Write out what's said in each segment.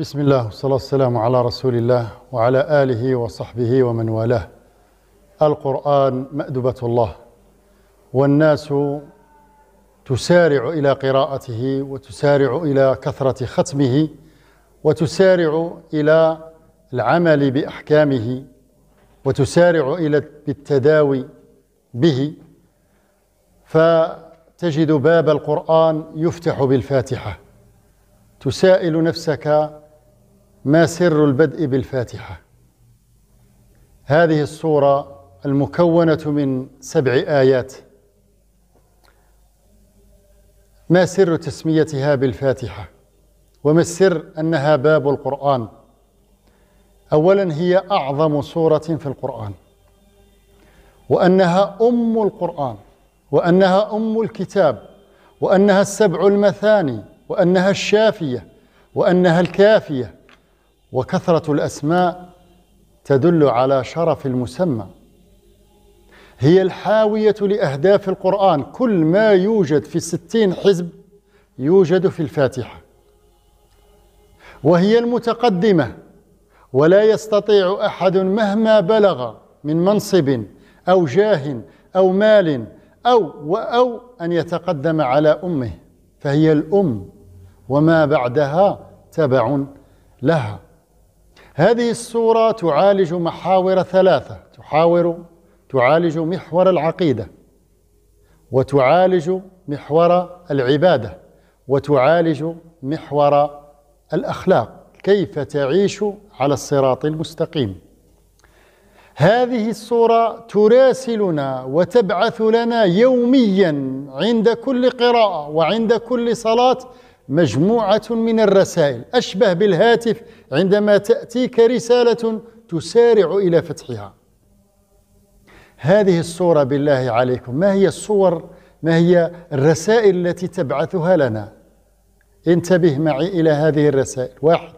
بسم الله والصلاة والسلام على رسول الله وعلى آله وصحبه ومن والاه القرآن مأدبة الله والناس تسارع إلى قراءته وتسارع إلى كثرة ختمه وتسارع إلى العمل بأحكامه وتسارع إلى بالتداوي به فتجد باب القرآن يفتح بالفاتحة تسائل نفسك ما سر البدء بالفاتحة هذه الصورة المكونة من سبع آيات ما سر تسميتها بالفاتحة وما السر أنها باب القرآن أولا هي أعظم سورة في القرآن وأنها أم القرآن وأنها أم الكتاب وأنها السبع المثاني وأنها الشافية وأنها الكافية وكثرة الأسماء تدل على شرف المسمى هي الحاوية لأهداف القرآن كل ما يوجد في الستين حزب يوجد في الفاتحة وهي المتقدمة ولا يستطيع أحد مهما بلغ من منصب أو جاه أو مال أو وأو أن يتقدم على أمه فهي الأم وما بعدها تبع لها هذه السورة تعالج محاور ثلاثة تحاور تعالج محور العقيدة وتعالج محور العبادة وتعالج محور الأخلاق كيف تعيش على الصراط المستقيم هذه الصورة تراسلنا وتبعث لنا يوميا عند كل قراءة وعند كل صلاة مجموعة من الرسائل أشبه بالهاتف عندما تأتيك رسالة تسارع إلى فتحها هذه الصورة بالله عليكم ما هي الصور ما هي الرسائل التي تبعثها لنا انتبه معي إلى هذه الرسائل واحد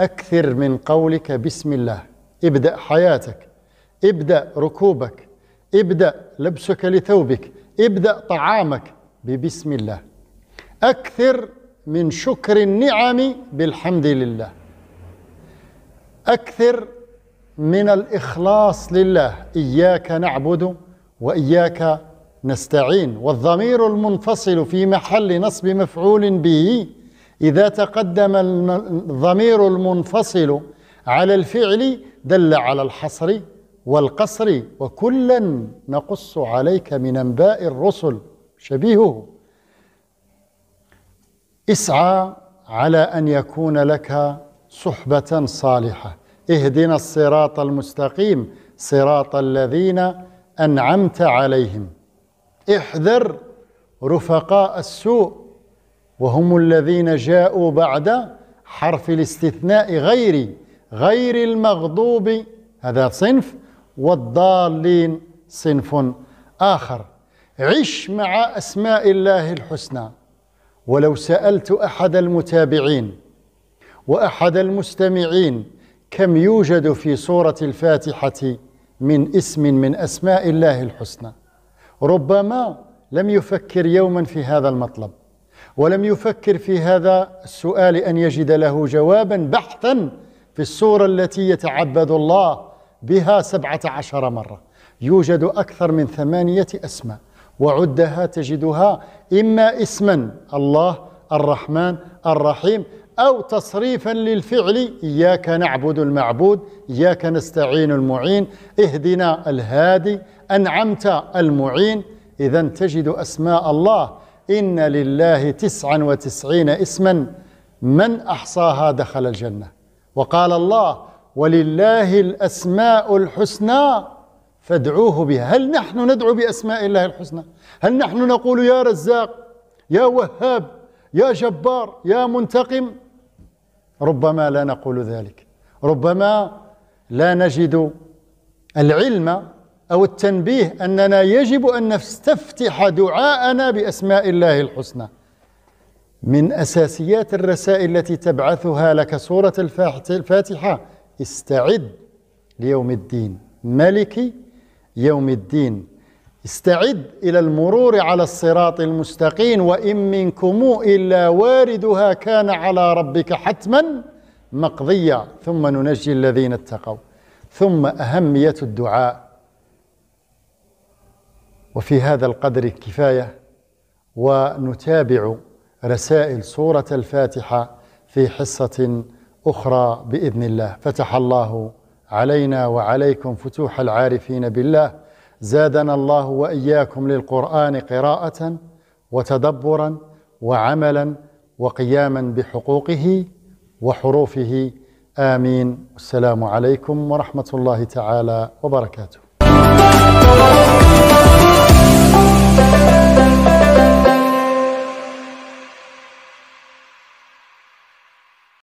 أكثر من قولك بسم الله ابدأ حياتك ابدأ ركوبك ابدأ لبسك لثوبك ابدأ طعامك ببسم الله أكثر من شكر النعم بالحمد لله أكثر من الإخلاص لله إياك نعبد وإياك نستعين والضمير المنفصل في محل نصب مفعول به إذا تقدم الضمير المنفصل على الفعل دل على الحصر والقصر وكلا نقص عليك من أنباء الرسل شبيهه اسعى على ان يكون لك صحبه صالحه اهدنا الصراط المستقيم صراط الذين انعمت عليهم احذر رفقاء السوء وهم الذين جاءوا بعد حرف الاستثناء غير غير المغضوب هذا صنف والضالين صنف اخر عش مع اسماء الله الحسنى ولو سألت أحد المتابعين وأحد المستمعين كم يوجد في سورة الفاتحة من اسم من أسماء الله الحسنى ربما لم يفكر يوما في هذا المطلب ولم يفكر في هذا السؤال أن يجد له جوابا بحثا في السورة التي يتعبد الله بها سبعة عشر مرة يوجد أكثر من ثمانية أسماء وعدها تجدها إما اسما الله الرحمن الرحيم أو تصريفا للفعل إياك نعبد المعبود إياك نستعين المعين اهدنا الهادي أنعمت المعين إذا تجد أسماء الله إن لله تسعا وتسعين اسما من أحصاها دخل الجنة وقال الله ولله الأسماء الحسنى فادعوه بها هل نحن ندعو بأسماء الله الحسنى هل نحن نقول يا رزاق يا وهاب يا جبار يا منتقم ربما لا نقول ذلك ربما لا نجد العلم أو التنبيه أننا يجب أن نستفتح دعاءنا بأسماء الله الحسنى من أساسيات الرسائل التي تبعثها لك سورة الفاتحة استعد ليوم الدين ملكي يوم الدين استعد إلى المرور على الصراط المستقيم وإن منكم إلا واردها كان على ربك حتما مقضيا ثم ننجي الذين اتقوا ثم أهمية الدعاء وفي هذا القدر الكفاية ونتابع رسائل سورة الفاتحة في حصة أخرى بإذن الله فتح الله علينا وعليكم فتوح العارفين بالله زادنا الله واياكم للقران قراءه وتدبرا وعملا وقياما بحقوقه وحروفه امين السلام عليكم ورحمه الله تعالى وبركاته